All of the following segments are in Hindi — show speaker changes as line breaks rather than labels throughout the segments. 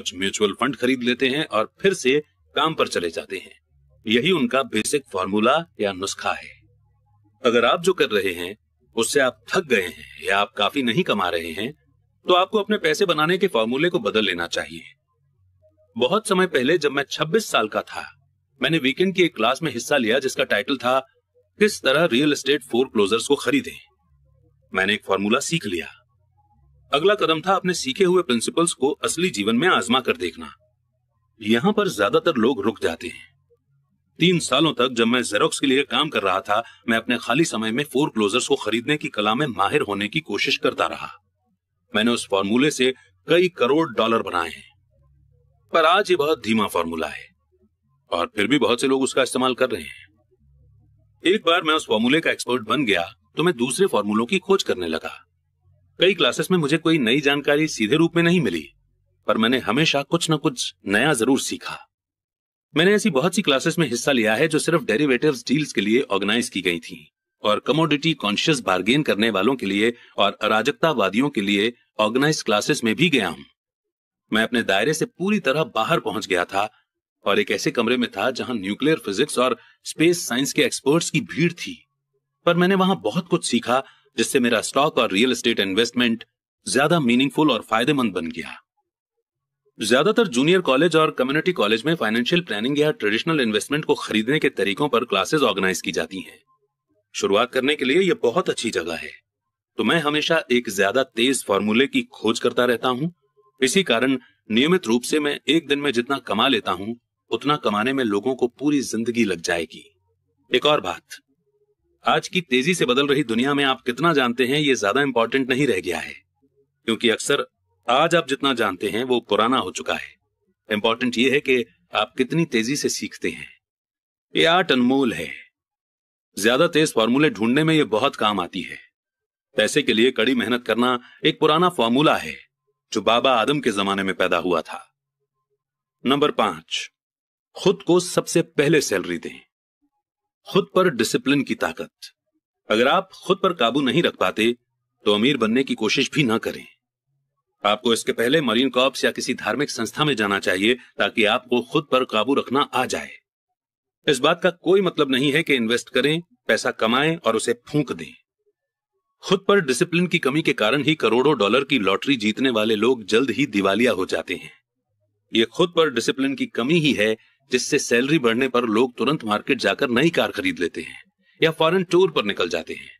कुछ म्यूचुअल फंड खरीद लेते हैं और फिर से काम पर चले जाते हैं यही उनका बेसिक फॉर्मूला या नुस्खा है अगर आप जो कर रहे हैं उससे आप थक गए हैं या आप काफी नहीं कमा रहे हैं तो आपको अपने पैसे बनाने के फॉर्मूले को बदल लेना चाहिए बहुत समय पहले जब मैं 26 साल का था मैंने वीकेंड की एक क्लास में हिस्सा लिया जिसका टाइटल था किस तरह रियल एस्टेट फोर क्लोजर्स को खरीदें मैंने एक फॉर्मूला सीख लिया अगला कदम था अपने सीखे हुए प्रिंसिपल्स को असली जीवन में आजमा कर देखना यहाँ पर ज्यादातर लोग रुक जाते हैं तीन सालों तक जब मैं जेरोक्स के लिए काम कर रहा था मैं अपने खाली समय में फोर क्लोजर्स को खरीदने की कला में माहिर होने की कोशिश करता रहा मैंने उस फॉर्मूले से कई करोड़ डॉलर बनाए हैं पर आज ये बहुत धीमा फॉर्मूला है और फिर भी बहुत से लोग उसका इस्तेमाल कर रहे हैं एक बार मैं उस फॉर्मूले का एक्सपर्ट बन गया तो मैं दूसरे फॉर्मूलों की खोज करने लगा कई क्लासेस में मुझे कोई नई जानकारी सीधे रूप में नहीं मिली पर मैंने हमेशा कुछ न कुछ नया जरूर सीखा मैंने ऐसी बहुत सी क्लासेस में हिस्सा लिया है जो सिर्फ डेरिवेटिव डील्स के लिए ऑर्गेनाइज की गई थी और कमोडिटी कॉन्शियस बार्गेन करने वालों के लिए और अराजकतावादियों के लिए ऑर्गेनाइज क्लासेस में भी गया हूं मैं अपने दायरे से पूरी तरह बाहर पहुंच गया था और एक ऐसे कमरे में था जहां न्यूक्लियर फिजिक्स और स्पेस साइंस के एक्सपर्ट्स की भीड़ थी पर मैंने वहां बहुत कुछ सीखा जिससे मेरा स्टॉक और रियल एस्टेट इन्वेस्टमेंट ज्यादा मीनिंगफुल और फायदेमंद बन गया ज्यादातर जूनियर कॉलेज और कम्युनिटी कॉलेज में फाइनेंशियल प्लानिंग या ट्रेडिशनल इन्वेस्टमेंट को खरीदने के तरीकों पर क्लासेस ऑर्गेनाइज की जाती हैं शुरुआत करने के लिए यह बहुत अच्छी जगह है तो मैं हमेशा एक ज्यादा तेज फॉर्मूले की खोज करता रहता हूँ इसी कारण नियमित रूप से मैं एक दिन में जितना कमा लेता हूँ उतना कमाने में लोगों को पूरी जिंदगी लग जाएगी एक और बात आज की तेजी से बदल रही दुनिया में आप कितना जानते हैं ये ज्यादा इंपॉर्टेंट नहीं रह गया है क्योंकि अक्सर आज आप जितना जानते हैं वो पुराना हो चुका है इंपॉर्टेंट ये है कि आप कितनी तेजी से सीखते हैं ये आर्ट अनमोल है ज्यादा तेज फॉर्मूले ढूंढने में यह बहुत काम आती है पैसे के लिए कड़ी मेहनत करना एक पुराना फॉर्मूला है जो बाबा आदम के जमाने में पैदा हुआ था नंबर पांच खुद को सबसे पहले सैलरी दें खुद पर डिसिप्लिन की ताकत अगर आप खुद पर काबू नहीं रख पाते तो अमीर बनने की कोशिश भी ना करें आपको इसके पहले मरीन कॉप्स या किसी धार्मिक संस्था में जाना चाहिए ताकि आपको खुद पर काबू रखना आ जाए इस बात का कोई मतलब नहीं है कि इन्वेस्ट करें पैसा कमाएं और उसे फूंक दें खुद पर डिसिप्लिन की कमी के कारण ही करोड़ों डॉलर की लॉटरी जीतने वाले लोग जल्द ही दिवालिया हो जाते हैं यह खुद पर डिसिप्लिन की कमी ही है जिससे सैलरी बढ़ने पर लोग तुरंत मार्केट जाकर नई कार खरीद लेते हैं या फॉरन टूर पर निकल जाते हैं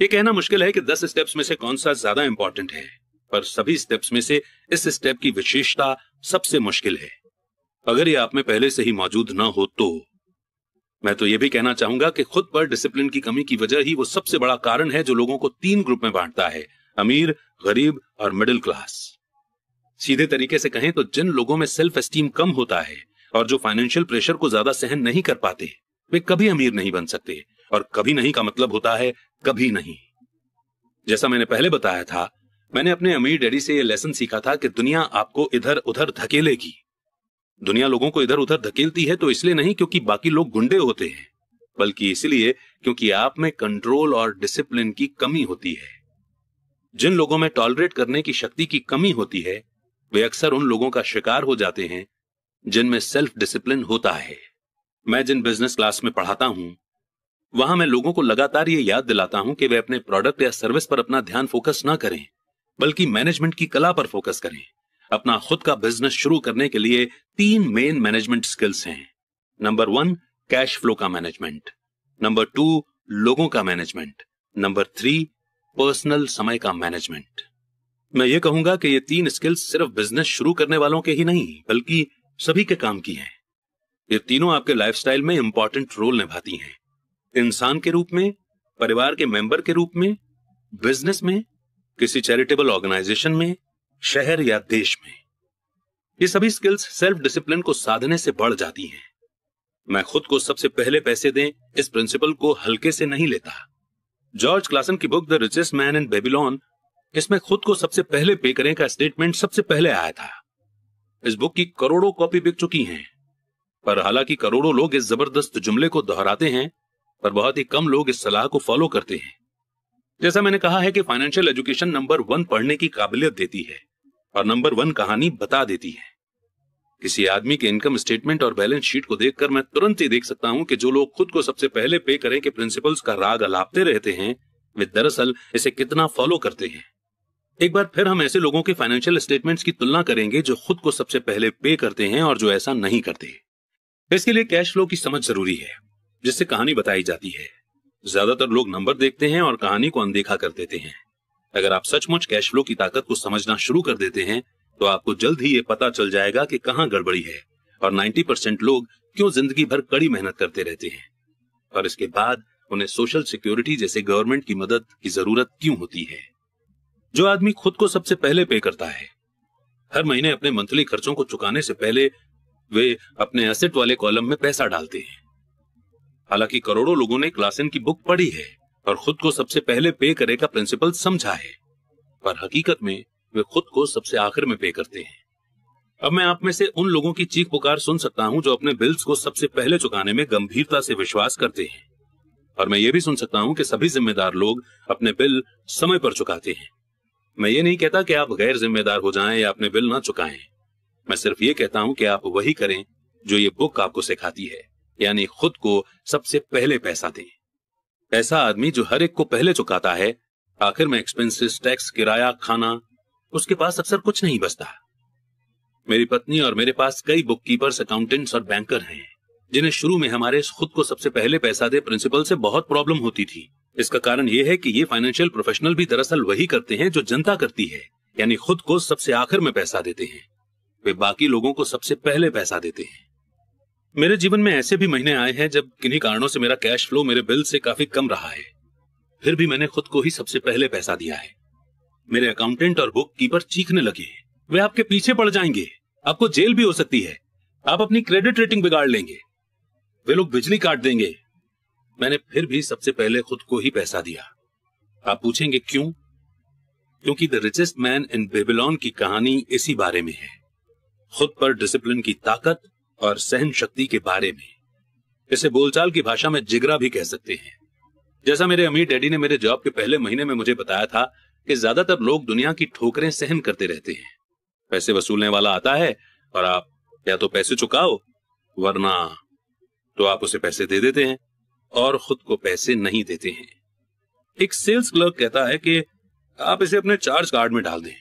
ये कहना मुश्किल है कि दस स्टेप्स में से कौन सा ज्यादा इंपॉर्टेंट है पर सभी स्टेप्स में से इस स्टेप की विशेषता सबसे मुश्किल है अगर ये आप में पहले से ही मौजूद ना हो तो मैं तो यह भी कहना चाहूंगा कि खुद पर डिसिप्लिन की कमी की वजह ही वो सबसे बड़ा कारण है जो लोगों को तीन ग्रुप में बांटता है अमीर गरीब और मिडिल क्लास सीधे तरीके से कहें तो जिन लोगों में सेल्फ एस्टीम कम होता है और जो फाइनेंशियल प्रेशर को ज्यादा सहन नहीं कर पाते वे कभी अमीर नहीं बन सकते और कभी नहीं का मतलब होता है कभी नहीं जैसा मैंने पहले बताया था मैंने अपने अमीर डैडी से यह लेसन सीखा था कि दुनिया आपको इधर उधर धकेलेगी दुनिया लोगों को इधर उधर धकेलती है तो इसलिए नहीं क्योंकि बाकी लोग गुंडे होते हैं बल्कि इसलिए क्योंकि आप में कंट्रोल और डिसिप्लिन की कमी होती है जिन लोगों में टॉलरेट करने की शक्ति की कमी होती है वे अक्सर उन लोगों का शिकार हो जाते हैं जिनमें सेल्फ डिसिप्लिन होता है मैं जिन बिजनेस क्लास में पढ़ाता हूं वहां मैं लोगों को लगातार ये याद दिलाता हूं कि वे अपने प्रोडक्ट या सर्विस पर अपना ध्यान फोकस ना करें बल्कि मैनेजमेंट की कला पर फोकस करें अपना खुद का बिजनेस शुरू करने के लिए तीन मेन मैनेजमेंट स्किल्स हैं नंबर वन कैश फ्लो का मैनेजमेंट नंबर टू लोगों का मैनेजमेंट नंबर थ्री पर्सनल समय का मैनेजमेंट मैं ये कहूंगा कि ये तीन स्किल्स सिर्फ बिजनेस शुरू करने वालों के ही नहीं बल्कि सभी के काम की हैं ये तीनों आपके लाइफस्टाइल में इंपॉर्टेंट रोल निभाती हैं इंसान के रूप में परिवार के मेंबर के रूप में बिजनेस में किसी चैरिटेबल ऑर्गेनाइजेशन में शहर या देश में ये सभी स्किल्स सेल्फ डिसिप्लिन को साधने से बढ़ जाती हैं मैं खुद को सबसे पहले पैसे दें इस प्रिंसिपल को हल्के से नहीं लेता जॉर्ज क्लासन की book the richest man in Babylon इसमें खुद को सबसे पहले पे करें का स्टेटमेंट सबसे पहले आया था इस बुक की करोड़ों कॉपी बिक चुकी हैं पर हालांकि करोड़ों लोग इस जबरदस्त जुमले को दोहराते हैं पर बहुत ही कम लोग इस सलाह को फॉलो करते हैं जैसा मैंने कहा है कि फाइनेंशियल एजुकेशन नंबर वन पढ़ने की काबिलियत देती है और नंबर वन कहानी बता देती है किसी आदमी के इनकम स्टेटमेंट और बैलेंस शीट को देखकर मैं तुरंत ही देख सकता हूं कि जो लोग खुद को सबसे पहले पे करें कि प्रिंसिपल्स का राग अलापते रहते हैं वे दरअसल इसे कितना फॉलो करते हैं एक बार फिर हम ऐसे लोगों के फाइनेंशियल स्टेटमेंट्स की तुलना करेंगे जो खुद को सबसे पहले पे करते हैं और जो ऐसा नहीं करते इसके लिए कैश फ्लो की समझ जरूरी है जिससे कहानी बताई जाती है ज्यादातर लोग नंबर देखते हैं और कहानी को अनदेखा कर देते हैं अगर आप सचमुच कैश फ्लो की ताकत को समझना शुरू कर देते हैं तो आपको जल्द ही ये पता चल जाएगा कि कहाँ गड़बड़ी है और 90 परसेंट लोग क्यों जिंदगी भर कड़ी मेहनत करते रहते हैं और इसके बाद उन्हें सोशल सिक्योरिटी जैसे गवर्नमेंट की मदद की जरूरत क्यों होती है जो आदमी खुद को सबसे पहले पे करता है हर महीने अपने मंथली खर्चों को चुकाने से पहले वे अपने एसेट वाले कॉलम में पैसा डालते हैं हालांकि करोड़ों लोगों ने क्लासन की बुक पढ़ी है और खुद को सबसे पहले पे करे का प्रिंसिपल समझा है पर हकीकत में वे खुद को सबसे आखिर में पे करते हैं अब मैं आप में से उन लोगों की चीख पुकार सुन सकता हूं जो अपने बिल्स को सबसे पहले चुकाने में गंभीरता से विश्वास करते हैं और मैं ये भी सुन सकता हूं कि सभी जिम्मेदार लोग अपने बिल समय पर चुकाते हैं मैं ये नहीं कहता कि आप गैर जिम्मेदार हो जाएं या अपने बिल ना चुकाएं मैं सिर्फ ये कहता हूं कि आप वही करें जो ये बुक आपको सिखाती है यानी खुद को सबसे पहले पैसा दें ऐसा आदमी जो हर एक को पहले चुकाता है आखिर में एक्सपेंसिस टैक्स किराया खाना उसके पास अक्सर कुछ नहीं बचता मेरी पत्नी और मेरे पास कई बुक कीपर्स अकाउंटेंट्स और बैंकर हैं जिन्हें शुरू में हमारे खुद को सबसे पहले पैसा दे प्रिंसिपल से बहुत प्रॉब्लम होती थी इसका कारण ये है कि ये फाइनेंशियल प्रोफेशनल भी दरअसल वही करते हैं जो जनता करती है यानी खुद को सबसे आखिर में पैसा देते हैं वे बाकी लोगों को सबसे पहले पैसा देते हैं मेरे जीवन में ऐसे भी महीने आए हैं जब किन्हीं कारणों से मेरा कैश फ्लो मेरे बिल से काफी कम रहा है फिर भी मैंने खुद को ही सबसे पहले पैसा दिया है मेरे अकाउंटेंट और बुक कीपर चीखने लगे वे आपके पीछे पड़ जाएंगे आपको जेल भी हो सकती है आप अपनी क्रेडिट रेटिंग बिगाड़ लेंगे वे लोग बिजली काट देंगे मैंने फिर भी सबसे पहले खुद को ही पैसा दिया आप पूछेंगे क्यों क्योंकि the richest man in Babylon की कहानी इसी बारे में है खुद पर डिसिप्लिन की ताकत और सहन शक्ति के बारे में इसे बोलचाल की भाषा में जिगरा भी कह सकते हैं जैसा मेरे अमीर डैडी ने मेरे जॉब के पहले महीने में मुझे बताया था कि ज्यादातर लोग दुनिया की ठोकरें सहन करते रहते हैं पैसे वसूलने वाला आता है और आप या तो पैसे चुकाओ वरना तो आप उसे पैसे दे देते हैं और खुद को पैसे नहीं देते हैं एक सेल्स क्लर्क कहता है कि आप इसे अपने चार्ज कार्ड में डाल दें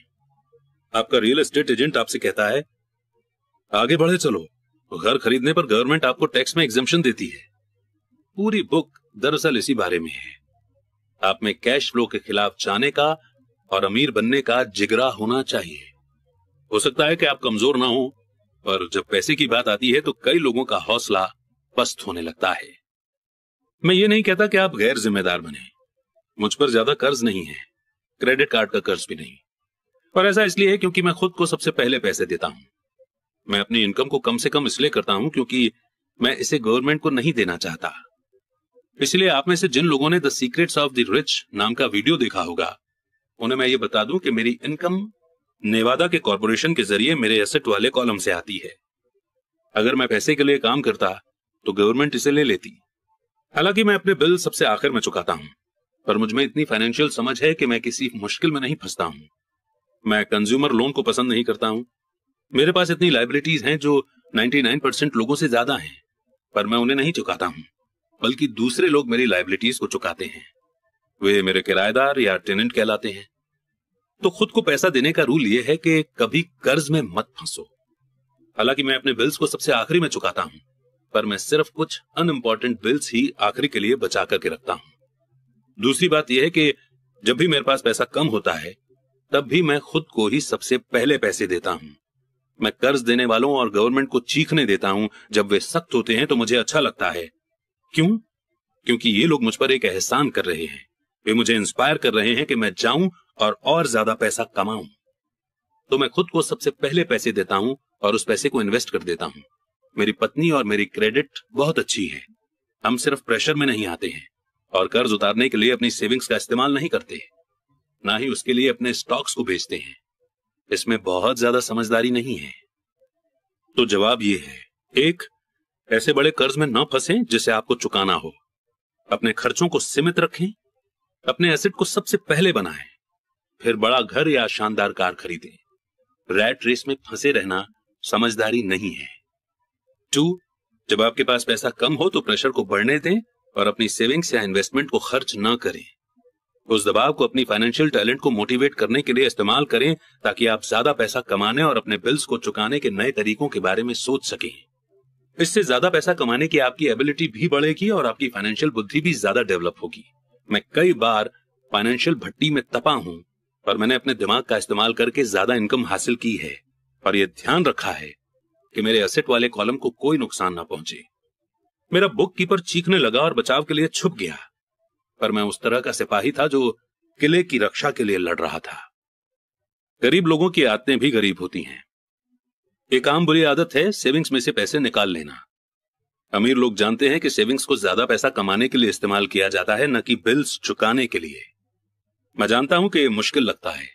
आपका रियल एस्टेट एजेंट आपसे कहता है आगे बढ़े चलो घर खरीदने पर गवर्नमेंट आपको टैक्स में एग्जामेशन देती है पूरी बुक दरअसल इसी बारे में है आप में कैश फ्लो के खिलाफ जाने का और अमीर बनने का जिगरा होना चाहिए हो सकता है कि आप कमजोर ना हो पर जब पैसे की बात आती है तो कई लोगों का हौसला पस्त होने लगता है मैं ये नहीं कहता कि आप गैर जिम्मेदार बने मुझ पर ज्यादा कर्ज नहीं है क्रेडिट कार्ड का कर्ज भी नहीं पर ऐसा इसलिए है क्योंकि मैं खुद को सबसे पहले पैसे देता हूं मैं अपनी इनकम को कम से कम इसलिए करता हूं क्योंकि मैं इसे गवर्नमेंट को नहीं देना चाहता इसलिए आप में से जिन लोगों ने the secret of the rich नाम का वीडियो देखा होगा उन्हें मैं ये बता दूं कि मेरी इनकम नेवादा के कॉरपोरेशन के जरिए मेरे एसेट वाले कॉलम से आती है अगर मैं पैसे के लिए काम करता तो गवर्नमेंट इसे ले लेती हालांकि मैं अपने बिल सबसे आखिर में चुकाता हूँ पर मुझमें इतनी फाइनेंशियल समझ है कि मैं किसी मुश्किल में नहीं फंसता हूँ मैं कंज्यूमर लोन को पसंद नहीं करता हूँ मेरे पास इतनी लाइबिलिटीज हैं जो 99 परसेंट लोगों से ज्यादा हैं पर मैं उन्हें नहीं चुकाता हूँ बल्कि दूसरे लोग मेरी लाइबिलिटीज को चुकाते हैं वे मेरे किराएदार या टेनेंट कहलाते हैं तो खुद को पैसा देने का रूल यह है कि कभी कर्ज में मत फंसो हालांकि मैं अपने बिल्स को सबसे आखिरी में चुकाता हूँ पर मैं सिर्फ कुछ अनइम्पोर्टेंट बिल्स ही आखिरी के लिए बचा करके रखता हूँ दूसरी बात यह है कि जब भी मेरे पास पैसा कम होता है तब भी मैं खुद को ही सबसे पहले पैसे देता हूँ मैं कर्ज देने वालों और गवर्नमेंट को चीखने देता हूँ जब वे सख्त होते हैं तो मुझे अच्छा लगता है क्यों क्योंकि ये लोग मुझ पर एक एहसान कर रहे हैं वे मुझे इंस्पायर कर रहे हैं कि मैं जाऊं और और ज्यादा पैसा कमाऊं तो मैं खुद को सबसे पहले पैसे देता हूं और उस पैसे को इन्वेस्ट कर देता हूं मेरी पत्नी और मेरी क्रेडिट बहुत अच्छी है हम सिर्फ प्रेशर में नहीं आते हैं और कर्ज उतारने के लिए अपनी सेविंग्स का इस्तेमाल नहीं करते ना ही उसके लिए अपने स्टॉक्स को बेचते हैं इसमें बहुत ज्यादा समझदारी नहीं है तो जवाब ये है एक ऐसे बड़े कर्ज में न फंसे जिसे आपको चुकाना हो अपने खर्चों को सीमित रखें अपने एसेट को सबसे पहले बनाएं फिर बड़ा घर या शानदार कार खरीदें रैट रेस में फंसे रहना समझदारी नहीं है टू जब आपके पास पैसा कम हो तो प्रेशर को बढ़ने दें और अपनी सेविंग्स या इन्वेस्टमेंट को खर्च ना करें उस दबाव को अपनी फाइनेंशियल टैलेंट को मोटिवेट करने के लिए इस्तेमाल करें ताकि आप ज्यादा पैसा कमाने और अपने बिल्स को चुकाने के नए तरीकों के बारे में सोच सकें इससे ज्यादा पैसा कमाने की आपकी एबिलिटी भी बढ़ेगी और आपकी फाइनेंशियल बुद्धि भी ज्यादा डेवलप होगी मैं कई बार फाइनेंशियल भट्टी में तपा हूं पर मैंने अपने दिमाग का इस्तेमाल करके ज्यादा इनकम हासिल की है और ये ध्यान रखा है कि मेरे एसेट वाले कॉलम को कोई नुकसान ना पहुंचे मेरा बुक कीपर चीखने लगा और बचाव के लिए छुप गया पर मैं उस तरह का सिपाही था जो किले की रक्षा के लिए लड़ रहा था गरीब लोगों की आदतें भी गरीब होती हैं एक आम बुरी आदत है सेविंग्स में से पैसे निकाल लेना अमीर लोग जानते हैं कि सेविंग्स को ज्यादा पैसा कमाने के लिए इस्तेमाल किया जाता है न कि बिल्स चुकाने के लिए मैं जानता हूं कि मुश्किल लगता है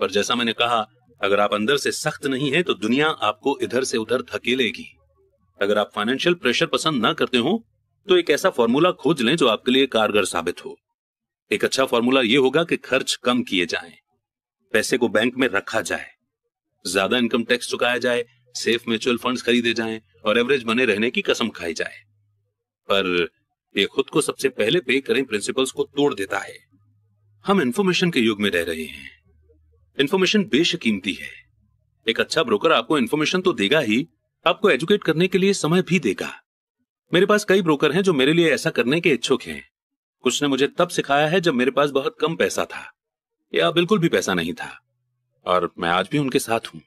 पर जैसा मैंने कहा अगर आप अंदर से सख्त नहीं है तो दुनिया आपको इधर से उधर धकेलेगी अगर आप फाइनेंशियल प्रेशर पसंद ना करते हो तो एक ऐसा फॉर्मूला खोज लें जो आपके लिए कारगर साबित हो एक अच्छा फॉर्मूला यह होगा कि खर्च कम किए जाए पैसे को बैंक में रखा जाए ज्यादा इनकम टैक्स चुकाया जाए सेफ म्यूचुअल फंड्स खरीदे जाएं और एवरेज बने रहने की कसम खाई जाए पर ये खुद को सबसे पहले पे करें प्रिंसिपल्स को तोड़ देता है हम इंफॉर्मेशन के युग में रह रहे हैं इन्फॉर्मेशन बेशकीमती है एक अच्छा ब्रोकर आपको इन्फॉर्मेशन तो देगा ही आपको एजुकेट करने के लिए समय भी देगा मेरे पास कई ब्रोकर हैं जो मेरे लिए ऐसा करने के इच्छुक हैं कुछ ने मुझे तब सिखाया है जब मेरे पास बहुत कम पैसा था या बिल्कुल भी पैसा नहीं था और मैं आज भी उनके साथ हूं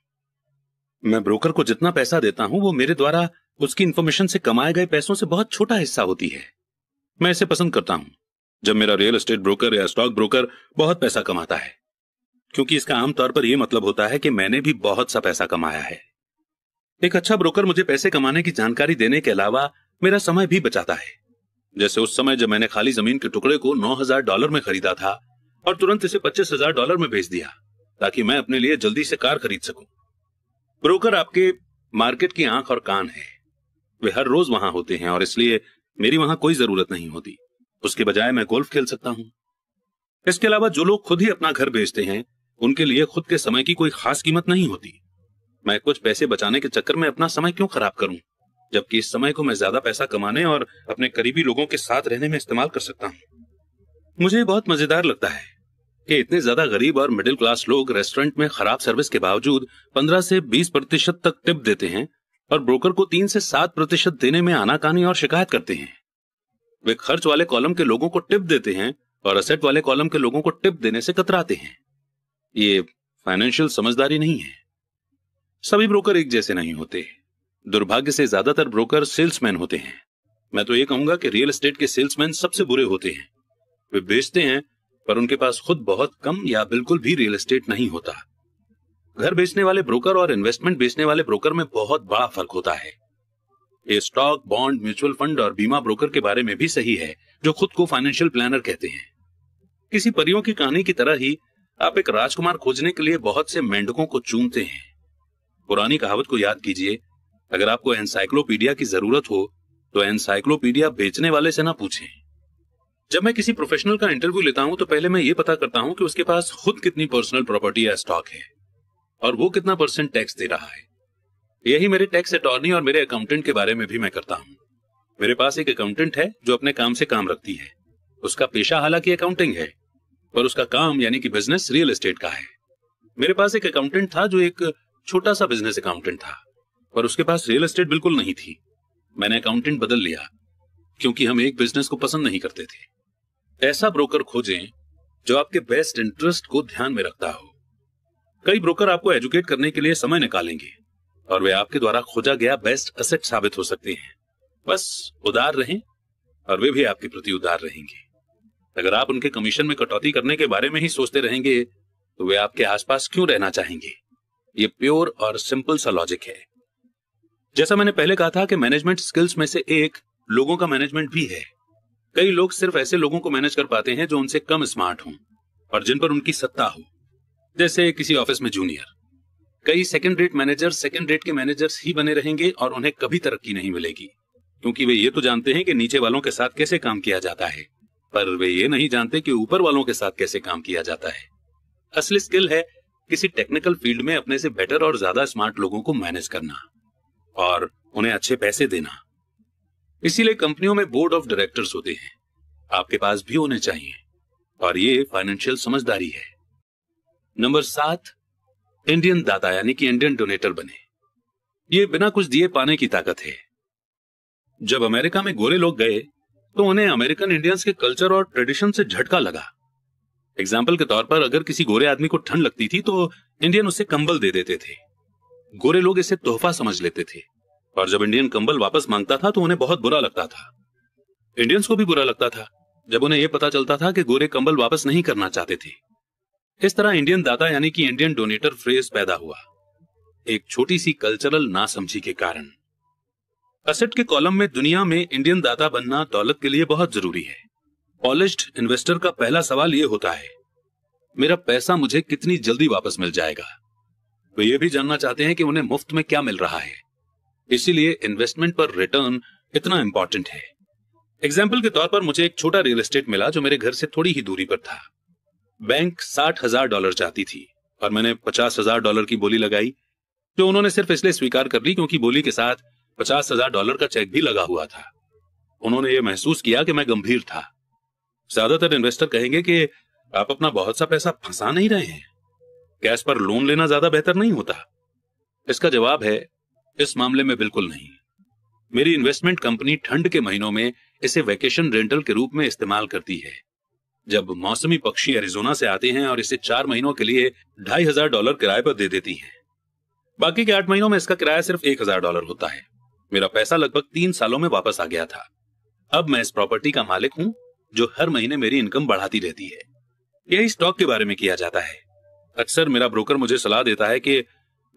मैं ब्रोकर को जितना पैसा देता हूं वो मेरे द्वारा उसकी इन्फॉर्मेशन से कमाए गए पैसों से बहुत छोटा हिस्सा होती है मैं इसे पसंद करता हूं जब मेरा रियल एस्टेट ब्रोकर या स्टॉक ब्रोकर बहुत पैसा कमाता है क्योंकि इसका आमतौर पर यह मतलब होता है कि मैंने भी बहुत सा पैसा कमाया है एक अच्छा ब्रोकर मुझे पैसे कमाने की जानकारी देने के अलावा मेरा समय भी बचाता है जैसे उस समय जब मैंने खाली जमीन के टुकड़े को 9000 डॉलर में खरीदा था और तुरंत इसे 25000 डॉलर में बेच दिया ताकि मैं अपने लिए जल्दी से कार खरीद सकूं ब्रोकर आपके मार्केट की आंख और कान है वे हर रोज वहां होते हैं और इसलिए मेरी वहां कोई जरूरत नहीं होती उसके बजाय मैं गोल्फ खेल सकता हूं इसके अलावा जो लोग खुद ही अपना घर बेचते हैं उनके लिए खुद के समय की कोई खास कीमत नहीं होती मैं कुछ पैसे बचाने के चक्कर में अपना समय क्यों खराब करूं जबकि इस समय को मैं ज्यादा पैसा कमाने और अपने करीबी लोगों के साथ रहने में इस्तेमाल कर सकता हूँ मुझे बहुत मजेदार लगता है कि इतने ज्यादा गरीब और मिडिल क्लास लोग रेस्टोरेंट में खराब सर्विस के बावजूद 15 से 20 प्रतिशत तक टिप देते हैं और ब्रोकर को तीन से सात प्रतिशत देने में आनाकानी और शिकायत करते हैं वे खर्च वाले कॉलम के लोगों को टिप देते हैं और असेट वाले कॉलम के लोगों को टिप देने से कतराते हैं ये फाइनेंशियल समझदारी नहीं है सभी ब्रोकर एक जैसे नहीं होते दुर्भाग्य से ज्यादातर ब्रोकर सेल्समैन होते हैं मैं तो ये कहूंगा कि रियल एस्टेट के सेल्समैन सबसे बुरे होते हैं वे बेचते हैं पर उनके पास खुद बहुत कम या बिल्कुल भी रियल एस्टेट नहीं होता घर बेचने वाले ब्रोकर और इन्वेस्टमेंट बेचने वाले ब्रोकर में बहुत बड़ा फर्क होता है ये स्टॉक बॉन्ड म्यूचुअल फंड और बीमा ब्रोकर के बारे में भी सही है जो खुद को फाइनेंशियल प्लानर कहते हैं किसी परियों की कहानी की तरह ही आप एक राजकुमार खोजने के लिए बहुत से मेंढकों को चूमते हैं पुरानी कहावत को याद कीजिए अगर आपको एनसाइक्लोपीडिया की जरूरत हो तो एनसाइक्लोपीडिया बेचने वाले से ना पूछे जब मैं किसी प्रोफेशनल का इंटरव्यू लेता हूं तो पहले मैं ये पता करता हूं कि उसके पास खुद कितनी पर्सनल प्रॉपर्टी या स्टॉक है और वो कितना परसेंट टैक्स दे रहा है यही मेरे टैक्स अटॉर्नी और मेरे अकाउंटेंट के बारे में भी मैं करता हूं मेरे पास एक अकाउंटेंट है जो अपने काम से काम रखती है उसका पेशा हालांकि अकाउंटिंग है पर उसका काम यानी कि बिजनेस रियल एस्टेट का है मेरे पास एक अकाउंटेंट था जो एक छोटा सा बिजनेस अकाउंटेंट था पर उसके पास रियल एस्टेट बिल्कुल नहीं थी मैंने अकाउंटेंट बदल लिया क्योंकि हम एक बिजनेस को पसंद नहीं करते थे ऐसा ब्रोकर खोजें जो आपके बेस्ट इंटरेस्ट को ध्यान में रखता हो कई ब्रोकर आपको एजुकेट करने के लिए समय निकालेंगे और वे आपके द्वारा खोजा गया बेस्ट असेट साबित हो सकते हैं बस उदार रहें और वे भी आपके प्रति उदार रहेंगे अगर आप उनके कमीशन में कटौती करने के बारे में ही सोचते रहेंगे तो वे आपके आसपास क्यों रहना चाहेंगे ये प्योर और सिंपल सा लॉजिक है जैसा मैंने पहले कहा था कि मैनेजमेंट स्किल्स में से एक लोगों का मैनेजमेंट भी है कई लोग सिर्फ ऐसे लोगों को मैनेज कर पाते हैं जो उनसे कम स्मार्ट हों और जिन पर उनकी सत्ता हो जैसे किसी ऑफिस में जूनियर कई second rate manager second rate के मैनेजर्स ही बने रहेंगे और उन्हें कभी तरक्की नहीं मिलेगी क्योंकि वे ये तो जानते हैं कि नीचे वालों के साथ कैसे काम किया जाता है पर वे ये नहीं जानते कि ऊपर वालों के साथ कैसे काम किया जाता है असली स्किल है किसी टेक्निकल फील्ड में अपने से बेटर और ज्यादा स्मार्ट लोगों को मैनेज करना और उन्हें अच्छे पैसे देना इसीलिए कंपनियों में बोर्ड ऑफ डायरेक्टर्स होते हैं आपके पास भी होने चाहिए और ये फाइनेंशियल समझदारी है नंबर सात इंडियन दाता यानी कि इंडियन डोनेटर बने ये बिना कुछ दिए पाने की ताकत है जब अमेरिका में गोरे लोग गए तो उन्हें अमेरिकन इंडियंस के कल्चर और ट्रेडिशन से झटका लगा एग्जाम्पल के तौर पर अगर किसी गोरे आदमी को ठंड लगती थी तो इंडियन उसे कंबल दे देते थे गोरे लोग इसे तोहफा समझ लेते थे और जब इंडियन कंबल वापस मांगता था तो उन्हें बहुत बुरा लगता था इंडियंस को भी बुरा लगता था जब उन्हें यह पता चलता था कि गोरे कंबल वापस नहीं करना चाहते थे इस तरह इंडियन दाता यानी कि इंडियन डोनेटर फ्रेज पैदा हुआ एक छोटी सी कल्चरल नासमझी के कारण असेट के कॉलम में दुनिया में इंडियन दाता बनना दौलत के लिए बहुत जरूरी है पॉलिश्ड इन्वेस्टर का पहला सवाल ये होता है मेरा पैसा मुझे कितनी जल्दी वापस मिल जाएगा वे तो ये भी जानना चाहते हैं कि उन्हें मुफ्त में क्या मिल रहा है इसीलिए इन्वेस्टमेंट पर रिटर्न इतना इंपॉर्टेंट है एग्जाम्पल के तौर पर मुझे एक छोटा रियल एस्टेट मिला जो मेरे घर से थोड़ी ही दूरी पर था बैंक साठ हजार डॉलर चाहती थी और मैंने पचास हजार डॉलर की बोली लगाई जो उन्होंने सिर्फ इसलिए स्वीकार कर ली क्योंकि बोली के साथ पचास हजार डॉलर का चेक भी लगा हुआ था उन्होंने ये महसूस किया कि मैं गंभीर था ज्यादातर इन्वेस्टर कहेंगे कि आप अपना बहुत सा पैसा फंसा नहीं रहे हैं कैश पर लोन लेना ज्यादा बेहतर नहीं होता इसका जवाब है इस मामले में बिल्कुल नहीं मेरी इन्वेस्टमेंट कंपनी ठंड के महीनों में इसे वेकेशन रेंटल के रूप में इस्तेमाल करती है जब मौसमी पक्षी एरिजोना से आते हैं और इसे चार महीनों के लिए ढाई हजार डॉलर किराए पर दे देती है बाकी के आठ महीनों में इसका किराया सिर्फ एक हजार डॉलर होता है मेरा पैसा लगभग तीन सालों में वापस आ गया था अब मैं इस प्रॉपर्टी का मालिक हूँ जो हर महीने मेरी इनकम बढ़ाती रहती है यही स्टॉक के बारे में किया जाता है अक्सर मेरा ब्रोकर मुझे सलाह देता है कि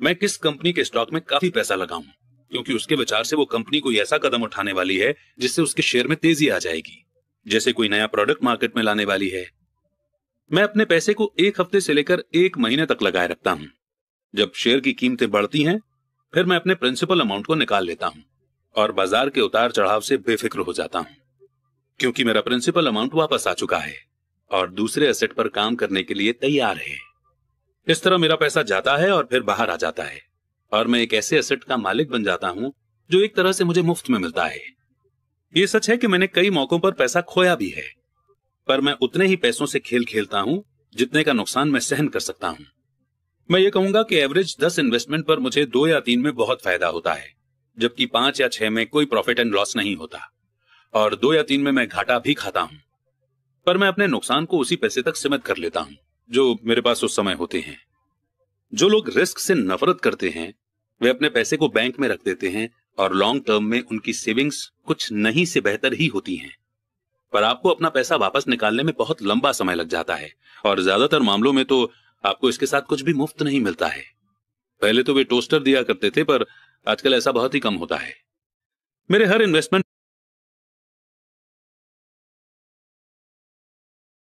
मैं किस कंपनी के स्टॉक में काफी पैसा लगाऊं क्योंकि उसके विचार से वो कंपनी कोई ऐसा कदम उठाने वाली है जिससे उसके शेयर में तेजी आ जाएगी जैसे कोई नया प्रोडक्ट मार्केट में लाने वाली है मैं अपने पैसे को एक हफ्ते से लेकर एक महीने तक लगाए रखता हूँ जब शेयर की कीमतें बढ़ती हैं फिर मैं अपने प्रिंसिपल अमाउंट को निकाल लेता हूँ और बाजार के उतार चढ़ाव से बेफिक्र हो जाता हूँ क्योंकि मेरा प्रिंसिपल अमाउंट वापस आ चुका है और दूसरे एसेट पर काम करने के लिए तैयार है इस तरह मेरा पैसा जाता है और फिर बाहर आ जाता है और मैं एक ऐसे एसेट का मालिक बन जाता हूँ जो एक तरह से मुझे मुफ्त में मिलता है ये सच है कि मैंने कई मौकों पर पैसा खोया भी है पर मैं उतने ही पैसों से खेल खेलता हूँ जितने का नुकसान मैं सहन कर सकता हूँ मैं ये कहूंगा कि एवरेज दस इन्वेस्टमेंट पर मुझे दो या तीन में बहुत फायदा होता है जबकि पांच या छह में कोई प्रॉफिट एंड लॉस नहीं होता और दो या तीन में मैं घाटा भी खाता हूं पर मैं अपने नुकसान को उसी पैसे तक सीमित कर लेता हूं जो मेरे पास उस समय होते हैं जो लोग रिस्क से नफरत करते हैं वे अपने पैसे को बैंक में रख देते हैं और लॉन्ग टर्म में उनकी सेविंग्स कुछ नहीं से बेहतर ही होती हैं पर आपको अपना पैसा वापस निकालने में बहुत लंबा समय लग जाता है और ज्यादातर मामलों में तो आपको इसके साथ कुछ भी मुफ्त नहीं मिलता है पहले तो वे टोस्टर दिया करते थे पर आजकल ऐसा बहुत ही कम होता है मेरे हर इन्वेस्टमेंट